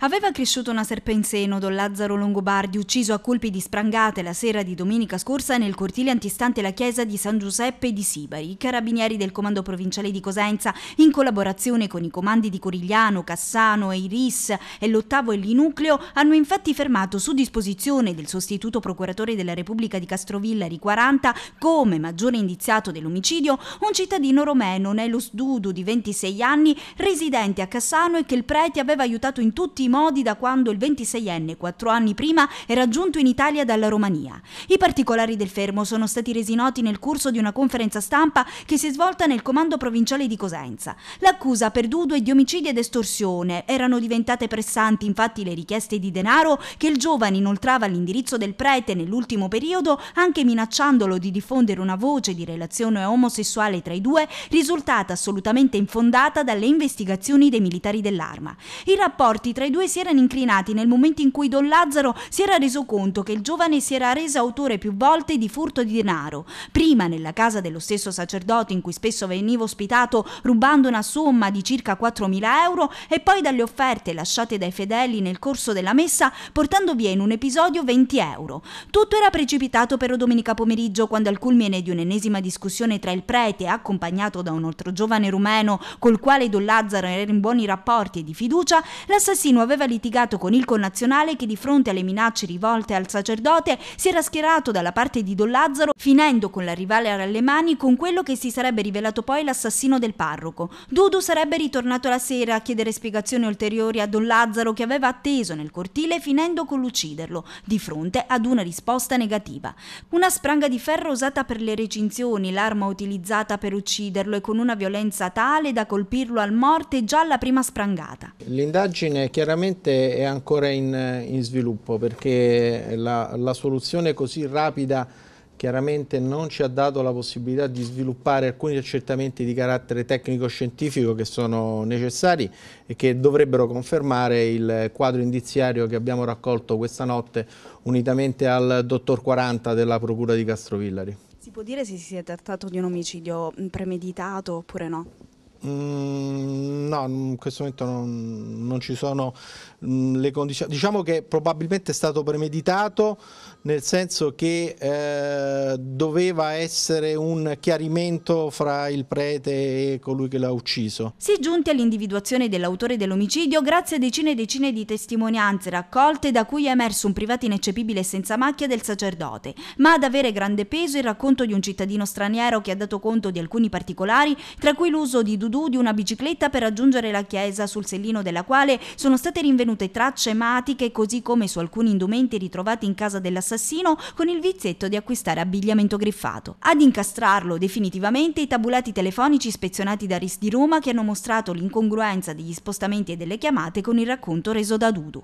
Aveva cresciuto una serpe in seno don Lazzaro Longobardi, ucciso a colpi di sprangate la sera di domenica scorsa nel cortile antistante la chiesa di San Giuseppe di Sibari. I carabinieri del comando provinciale di Cosenza, in collaborazione con i comandi di Corigliano, Cassano Iris e l'ottavo e l'inucleo, hanno infatti fermato su disposizione del sostituto procuratore della Repubblica di Castrovillari 40 come maggiore indiziato dell'omicidio un cittadino romeno, Nelus Dudu, di 26 anni, residente a Cassano e che il prete aveva aiutato in tutti i modi da quando il 26enne, quattro anni prima, era giunto in Italia dalla Romania. I particolari del fermo sono stati resi noti nel corso di una conferenza stampa che si è svolta nel comando provinciale di Cosenza. L'accusa per Dudo è di omicidio ed estorsione. Erano diventate pressanti infatti le richieste di denaro che il giovane inoltrava all'indirizzo del prete nell'ultimo periodo, anche minacciandolo di diffondere una voce di relazione omosessuale tra i due, risultata assolutamente infondata dalle investigazioni dei militari dell'arma. I rapporti tra i due si erano inclinati nel momento in cui Don Lazzaro si era reso conto che il giovane si era reso autore più volte di furto di denaro, prima nella casa dello stesso sacerdote in cui spesso veniva ospitato rubando una somma di circa 4.000 euro e poi dalle offerte lasciate dai fedeli nel corso della messa portando via in un episodio 20 euro. Tutto era precipitato però domenica pomeriggio quando al culmine di un'ennesima discussione tra il prete accompagnato da un altro giovane rumeno col quale Don Lazzaro era in buoni rapporti e di fiducia, l'assassino aveva litigato con il connazionale che di fronte alle minacce rivolte al sacerdote si era schierato dalla parte di Don Lazzaro, finendo con la rivale alle mani con quello che si sarebbe rivelato poi l'assassino del parroco. Dudu sarebbe ritornato la sera a chiedere spiegazioni ulteriori a Don Lazzaro che aveva atteso nel cortile finendo con l'ucciderlo, di fronte ad una risposta negativa. Una spranga di ferro usata per le recinzioni, l'arma utilizzata per ucciderlo e con una violenza tale da colpirlo al morte già alla prima sprangata. L'indagine chiaramente chiaramente è ancora in, in sviluppo perché la, la soluzione così rapida chiaramente non ci ha dato la possibilità di sviluppare alcuni accertamenti di carattere tecnico-scientifico che sono necessari e che dovrebbero confermare il quadro indiziario che abbiamo raccolto questa notte unitamente al dottor 40 della Procura di Castrovillari. Si può dire se si è trattato di un omicidio mm, premeditato oppure no? Mm, no, in questo momento non, non ci sono mm, le condizioni. Diciamo che probabilmente è stato premeditato nel senso che eh, doveva essere un chiarimento fra il prete e colui che l'ha ucciso. Si è giunti all'individuazione dell'autore dell'omicidio grazie a decine e decine di testimonianze raccolte da cui è emerso un privato ineccepibile e senza macchia del sacerdote, ma ad avere grande peso il racconto di un cittadino straniero che ha dato conto di alcuni particolari, tra cui l'uso di Dudu dudù di una bicicletta per raggiungere la chiesa, sul sellino della quale sono state rinvenute tracce ematiche, così come su alcuni indumenti ritrovati in casa dell'assassino con il vizietto di acquistare abbigliamento griffato. Ad incastrarlo definitivamente i tabulati telefonici ispezionati da RIS di Roma che hanno mostrato l'incongruenza degli spostamenti e delle chiamate con il racconto reso da Dudu.